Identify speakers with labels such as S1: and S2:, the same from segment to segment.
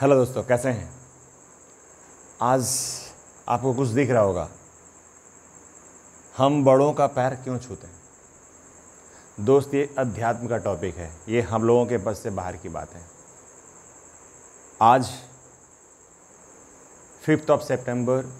S1: hello दोस्तों कैसे हैं आज आपको कुछ दिख रहा होगा हम बड़ों का पैर क्यों छूते हैं दोस्त ये अध्यात्म का टॉपिक है ये हम लोगों के बस से बाहर की बात है आज फिफ्थ ऑफ सितंबर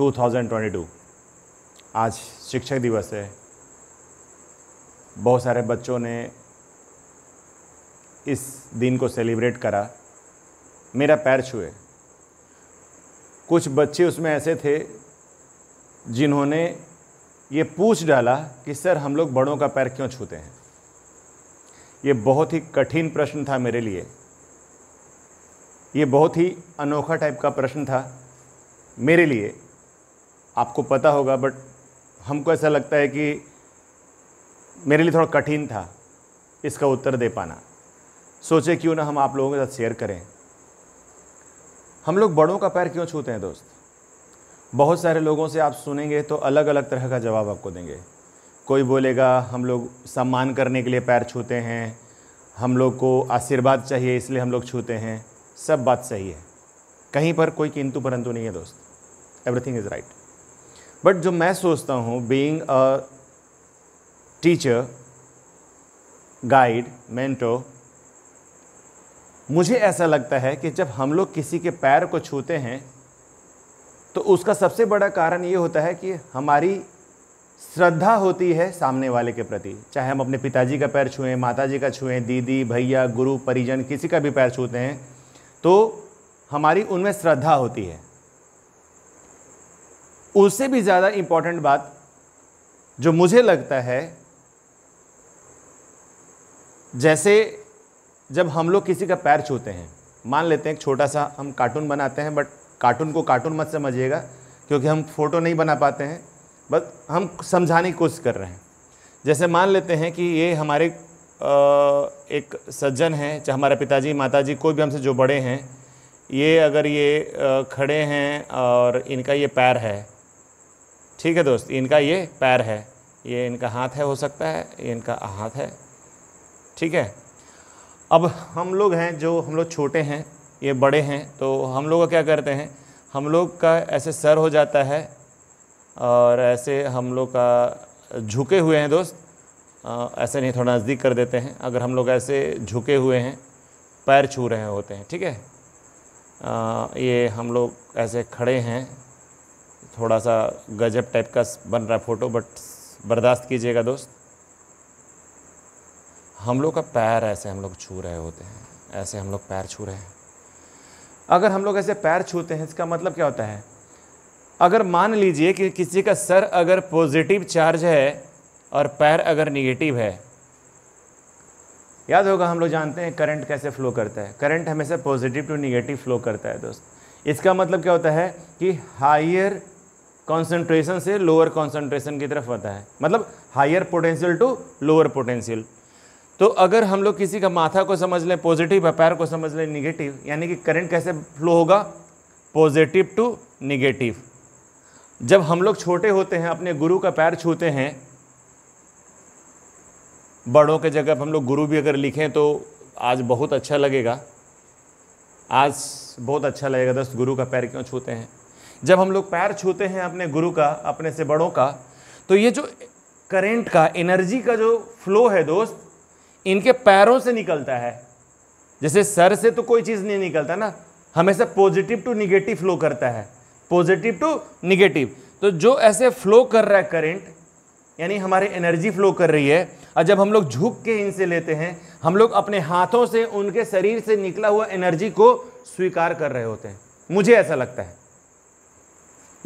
S1: 2022 आज शिक्षक दिवस है बहुत सारे बच्चों ने इस दिन को सेलिब्रेट करा मेरा पैर छुए कुछ बच्चे उसमें ऐसे थे जिन्होंने ये पूछ डाला कि सर हम लोग बड़ों का पैर क्यों छूते हैं ये बहुत ही कठिन प्रश्न था मेरे लिए ये बहुत ही अनोखा टाइप का प्रश्न था मेरे लिए आपको पता होगा बट हमको ऐसा लगता है कि मेरे लिए थोड़ा कठिन था इसका उत्तर दे पाना सोचे क्यों ना हम आप लोगों के साथ शेयर करें हम लोग बड़ों का पैर क्यों छूते हैं दोस्त बहुत सारे लोगों से आप सुनेंगे तो अलग अलग तरह का जवाब आपको देंगे कोई बोलेगा हम लोग सम्मान करने के लिए पैर छूते हैं हम लोग को आशीर्वाद चाहिए इसलिए हम लोग छूते हैं सब बात सही है कहीं पर कोई किंतु परंतु नहीं है दोस्त एवरीथिंग इज़ राइट बट जो मैं सोचता हूँ being a teacher guide mentor मुझे ऐसा लगता है कि जब हम लोग किसी के पैर को छूते हैं तो उसका सबसे बड़ा कारण ये होता है कि हमारी श्रद्धा होती है सामने वाले के प्रति चाहे हम अपने पिताजी का पैर छुएं माताजी का छुएं दीदी भैया गुरु परिजन किसी का भी पैर छूते हैं तो हमारी उनमें श्रद्धा होती है उससे भी ज़्यादा इम्पॉर्टेंट बात जो मुझे लगता है जैसे जब हम लोग किसी का पैर छूते हैं मान लेते हैं एक छोटा सा हम कार्टून बनाते हैं बट कार्टून को कार्टून मत समझिएगा क्योंकि हम फ़ोटो नहीं बना पाते हैं बस हम समझाने की कोशिश कर रहे हैं जैसे मान लेते हैं कि ये हमारे एक सज्जन हैं चाहे हमारे पिताजी माताजी कोई भी हमसे जो बड़े हैं ये अगर ये खड़े हैं और इनका ये पैर है ठीक है दोस्त इनका ये पैर है ये इनका हाथ है हो सकता है ये इनका हाथ है ठीक है अब हम लोग हैं जो हम लोग छोटे हैं ये बड़े हैं तो हम लोग क्या करते हैं हम लोग का ऐसे सर हो जाता है और ऐसे हम लोग का झुके हुए हैं दोस्त ऐसे नहीं थोड़ा नज़दीक कर देते हैं अगर हम लोग ऐसे झुके हुए हैं पैर छू रहे होते हैं ठीक है ये हम लोग ऐसे खड़े हैं थोड़ा सा गजब टाइप का बन रहा फ़ोटो बट बर्दाश्त कीजिएगा दोस्त हम लोग का पैर ऐसे हम लोग छू रहे होते हैं ऐसे हम लोग पैर छू रहे हैं अगर हम लोग ऐसे पैर छूते हैं इसका मतलब क्या होता है अगर मान लीजिए कि किसी का सर अगर पॉजिटिव चार्ज है और पैर अगर निगेटिव है याद होगा हम लोग जानते हैं करंट कैसे फ्लो करता है करंट हमेशा पॉजिटिव टू निगेटिव फ्लो करता है दोस्त इसका मतलब क्या होता है कि हायर कॉन्सेंट्रेशन से लोअर कॉन्सेंट्रेशन की तरफ होता है मतलब higher potential to lower potential तो अगर हम लोग किसी का माथा को समझ लें पॉजिटिव या पैर को समझ लें निगेटिव यानी कि करंट कैसे फ्लो होगा पॉजिटिव टू निगेटिव जब हम लोग छोटे होते हैं अपने गुरु का पैर छूते हैं बड़ों के जगह हम लोग गुरु भी अगर लिखें तो आज बहुत अच्छा लगेगा आज बहुत अच्छा लगेगा दस गुरु का पैर क्यों छूते हैं जब हम लोग पैर छूते हैं अपने गुरु का अपने से बड़ों का तो ये जो करंट का एनर्जी का जो फ्लो है दोस्त इनके पैरों से निकलता है जैसे सर से तो कोई चीज़ नहीं निकलता ना हमेशा पॉजिटिव टू निगेटिव फ्लो करता है पॉजिटिव टू निगेटिव तो जो ऐसे फ्लो कर रहा है करेंट यानी हमारे एनर्जी फ्लो कर रही है और जब हम लोग झुक के इनसे लेते हैं हम लोग अपने हाथों से उनके शरीर से निकला हुआ एनर्जी को स्वीकार कर रहे होते हैं मुझे ऐसा लगता है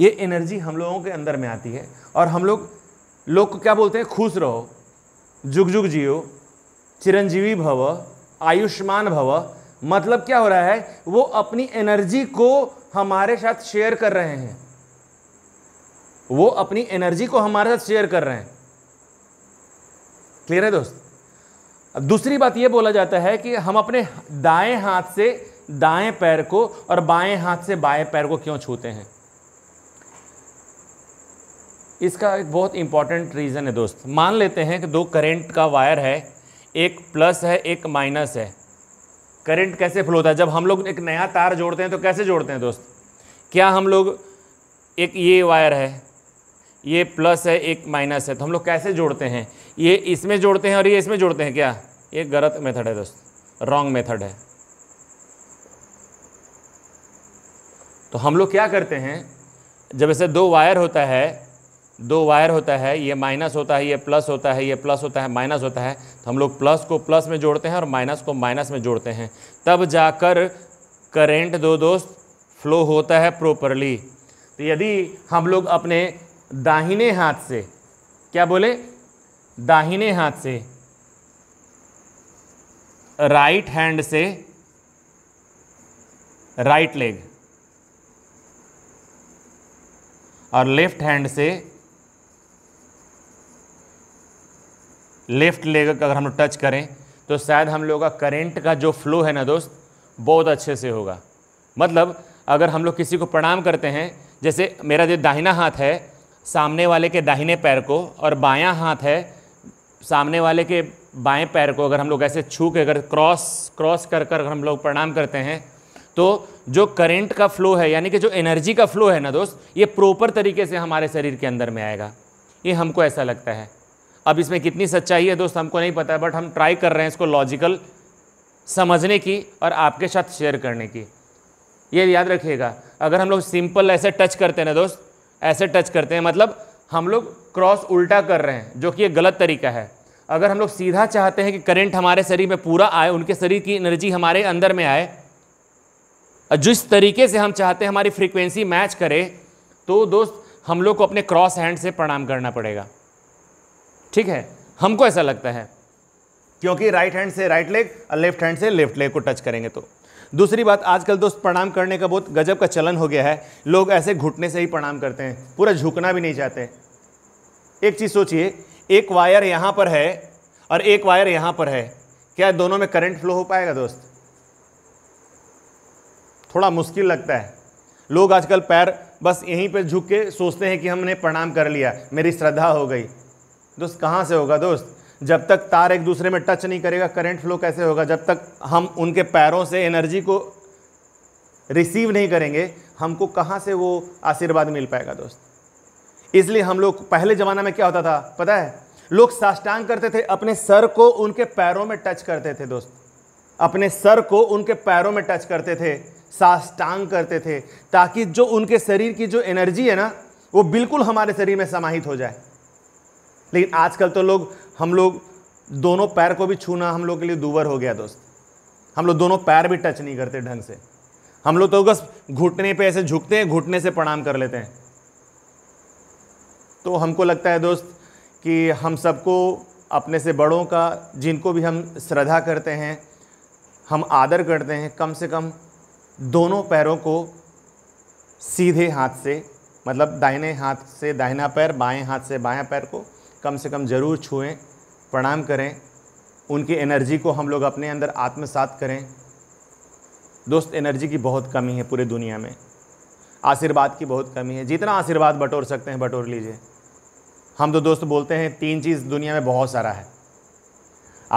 S1: ये एनर्जी हम लोगों के अंदर में आती है और हम लोग लोग क्या बोलते हैं खुश रहो जुग जियो चिरंजीवी भव आयुष्मान भव मतलब क्या हो रहा है वो अपनी एनर्जी को हमारे साथ शेयर कर रहे हैं वो अपनी एनर्जी को हमारे साथ शेयर कर रहे हैं क्लियर है दोस्त अब दूसरी बात ये बोला जाता है कि हम अपने दाएं हाथ से दाएं पैर को और बाएं हाथ से बाएं पैर को क्यों छूते हैं इसका एक बहुत इंपॉर्टेंट रीज़न है दोस्त मान लेते हैं कि दो करेंट का वायर है एक प्लस है एक माइनस है करंट कैसे फ्लो होता है जब हम लोग एक नया तार जोड़ते हैं तो कैसे जोड़ते हैं दोस्त क्या हम लोग एक ये वायर है ये प्लस है एक माइनस है तो हम लोग कैसे जोड़ते हैं ये इसमें जोड़ते हैं और ये इसमें जोड़ते हैं क्या ये गलत मेथड है दोस्त रॉन्ग मेथड है तो हम लोग क्या करते हैं जब ऐसे दो वायर होता है दो वायर होता है ये माइनस होता है ये प्लस होता है ये प्लस होता है माइनस होता है तो हम लोग प्लस को प्लस में जोड़ते हैं और माइनस को माइनस में जोड़ते हैं तब जाकर करेंट दो दोस्त फ्लो होता है प्रॉपरली तो यदि हम लोग अपने दाहिने हाथ से क्या बोले दाहिने हाथ से राइट हैंड से राइट लेग और लेफ्ट हैंड से लेफ़्ट लेग अगर हम लोग टच करें तो शायद हम लोग का करेंट का जो फ्लो है ना दोस्त बहुत अच्छे से होगा मतलब अगर हम लोग किसी को प्रणाम करते हैं जैसे मेरा जो दाहिना हाथ है सामने वाले के दाहिने पैर को और बायां हाथ है सामने वाले के बाएं पैर को अगर हम लोग ऐसे छू के अगर क्रॉस क्रॉस कर कर अगर हम लोग प्रणाम करते हैं तो जो करंट का फ्लो है यानी कि जो एनर्जी का फ्लो है ना दोस्त ये प्रॉपर तरीके से हमारे शरीर के अंदर में आएगा ये हमको ऐसा लगता है अब इसमें कितनी सच्चाई है दोस्त हमको नहीं पता बट हम ट्राई कर रहे हैं इसको लॉजिकल समझने की और आपके साथ शेयर करने की ये याद रखिएगा अगर हम लोग सिंपल ऐसे टच करते हैं ना दोस्त ऐसे टच करते हैं मतलब हम लोग क्रॉस उल्टा कर रहे हैं जो कि एक गलत तरीका है अगर हम लोग सीधा चाहते हैं कि करंट हमारे शरीर में पूरा आए उनके शरीर की एनर्जी हमारे अंदर में आए और जिस तरीके से हम चाहते हैं हमारी फ्रीक्वेंसी मैच करे तो दोस्त हम लोग को अपने क्रॉस हैंड से प्रणाम करना पड़ेगा ठीक है हमको ऐसा लगता है क्योंकि राइट हैंड से राइट लेग और लेफ्ट हैंड से लेफ्ट लेग को टच करेंगे तो दूसरी बात आजकल दोस्त प्रणाम करने का बहुत गजब का चलन हो गया है लोग ऐसे घुटने से ही प्रणाम करते हैं पूरा झुकना भी नहीं चाहते एक चीज़ सोचिए एक वायर यहाँ पर है और एक वायर यहाँ पर है क्या दोनों में करंट फ्लो हो पाएगा दोस्त थोड़ा मुश्किल लगता है लोग आजकल पैर बस यहीं पर झुक के सोचते हैं कि हमने प्रणाम कर लिया मेरी श्रद्धा हो गई दोस्त कहाँ से होगा दोस्त जब तक तार एक दूसरे में टच नहीं करेगा करंट फ्लो कैसे होगा जब तक हम उनके पैरों से एनर्जी को रिसीव नहीं करेंगे हमको कहाँ से वो आशीर्वाद मिल पाएगा दोस्त इसलिए हम लोग पहले ज़माना में क्या होता था पता है लोग साष्टांग करते थे अपने सर को उनके पैरों में टच करते थे दोस्त अपने सर को उनके पैरों में टच करते थे साष्टांग करते थे ताकि जो उनके शरीर की जो एनर्जी है ना वो बिल्कुल हमारे शरीर में समाहित हो जाए लेकिन आजकल तो लोग हम लोग दोनों पैर को भी छूना हम लोग के लिए दूवर हो गया दोस्त हम लोग दोनों पैर भी टच नहीं करते ढंग से हम लोग तो बस घुटने पे ऐसे झुकते हैं घुटने से प्रणाम कर लेते हैं तो हमको लगता है दोस्त कि हम सबको अपने से बड़ों का जिनको भी हम श्रद्धा करते हैं हम आदर करते हैं कम से कम दोनों पैरों को सीधे हाथ से मतलब दाहिने हाथ से दाहिना पैर बाएं हाथ से बाया पैर को कम से कम ज़रूर छुएं प्रणाम करें उनकी एनर्जी को हम लोग अपने अंदर आत्मसात करें दोस्त एनर्जी की बहुत कमी है पूरे दुनिया में आशीर्वाद की बहुत कमी है जितना आशीर्वाद बटोर सकते हैं बटोर लीजिए हम तो दोस्त बोलते हैं तीन चीज़ दुनिया में बहुत सारा है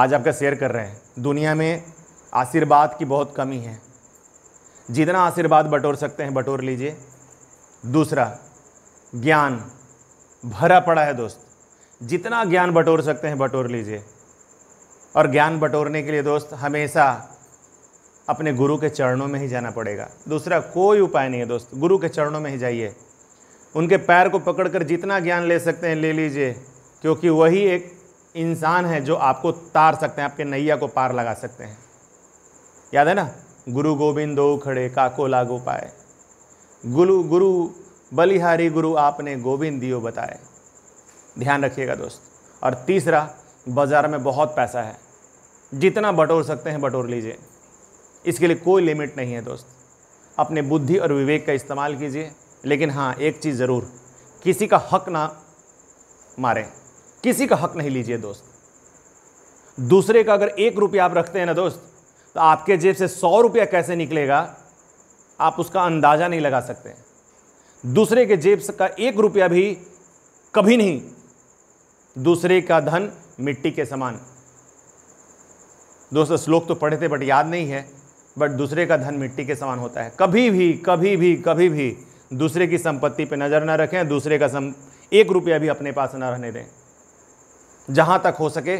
S1: आज आपका शेयर कर रहे हैं दुनिया में आशीर्वाद की बहुत कमी है जितना आशीर्वाद बटोर सकते हैं बटोर लीजिए दूसरा ज्ञान भरा पड़ा है दोस्त जितना ज्ञान बटोर सकते हैं बटोर लीजिए और ज्ञान बटोरने के लिए दोस्त हमेशा अपने गुरु के चरणों में ही जाना पड़ेगा दूसरा कोई उपाय नहीं है दोस्त गुरु के चरणों में ही जाइए उनके पैर को पकड़कर जितना ज्ञान ले सकते हैं ले लीजिए क्योंकि वही एक इंसान है जो आपको तार सकते हैं आपके नैया को पार लगा सकते हैं याद है ना गुरु गोविंद दो खड़े काको लागो पाए गुरु गुरु बलिहारी गुरु आपने गोविंद दियो बताए ध्यान रखिएगा दोस्त और तीसरा बाज़ार में बहुत पैसा है जितना बटोर सकते हैं बटोर लीजिए इसके लिए कोई लिमिट नहीं है दोस्त अपने बुद्धि और विवेक का इस्तेमाल कीजिए लेकिन हाँ एक चीज़ ज़रूर किसी का हक ना मारें किसी का हक नहीं लीजिए दोस्त दूसरे का अगर एक रुपया आप रखते हैं ना दोस्त तो आपके जेब से सौ रुपया कैसे निकलेगा आप उसका अंदाज़ा नहीं लगा सकते दूसरे के जेब का एक रुपया भी कभी नहीं दूसरे का धन मिट्टी के समान दोस्तों श्लोक तो पढ़े थे बट याद नहीं है बट दूसरे का धन मिट्टी के समान होता है कभी भी कभी भी कभी भी दूसरे की संपत्ति पे नज़र ना रखें दूसरे का सम एक रुपया भी अपने पास ना रहने दें जहाँ तक हो सके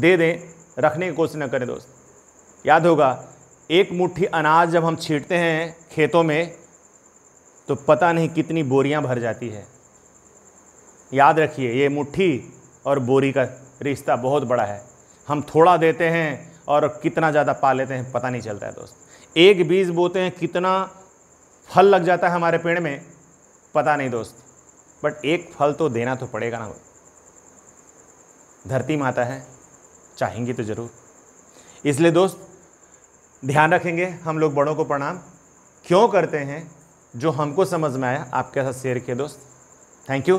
S1: दे दें रखने की कोशिश न करें दोस्त याद होगा एक मुट्ठी अनाज जब हम छींटते हैं खेतों में तो पता नहीं कितनी बोरियां भर जाती है याद रखिए ये मुट्ठी और बोरी का रिश्ता बहुत बड़ा है हम थोड़ा देते हैं और कितना ज़्यादा पा लेते हैं पता नहीं चलता है दोस्त एक बीज बोते हैं कितना फल लग जाता है हमारे पेड़ में पता नहीं दोस्त बट एक फल तो देना तो पड़ेगा ना धरती माता है चाहेंगी तो ज़रूर इसलिए दोस्त ध्यान रखेंगे हम लोग बड़ों को प्रणाम क्यों करते हैं जो हमको समझ में आया आपके साथ शेयर किया दोस्त थैंक यू